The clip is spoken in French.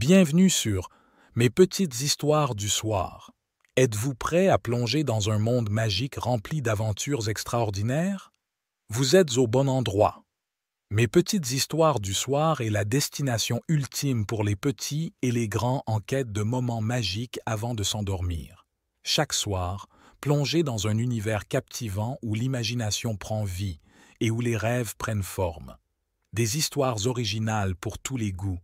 Bienvenue sur Mes petites histoires du soir. Êtes-vous prêt à plonger dans un monde magique rempli d'aventures extraordinaires? Vous êtes au bon endroit. Mes petites histoires du soir est la destination ultime pour les petits et les grands en quête de moments magiques avant de s'endormir. Chaque soir, plongez dans un univers captivant où l'imagination prend vie et où les rêves prennent forme. Des histoires originales pour tous les goûts,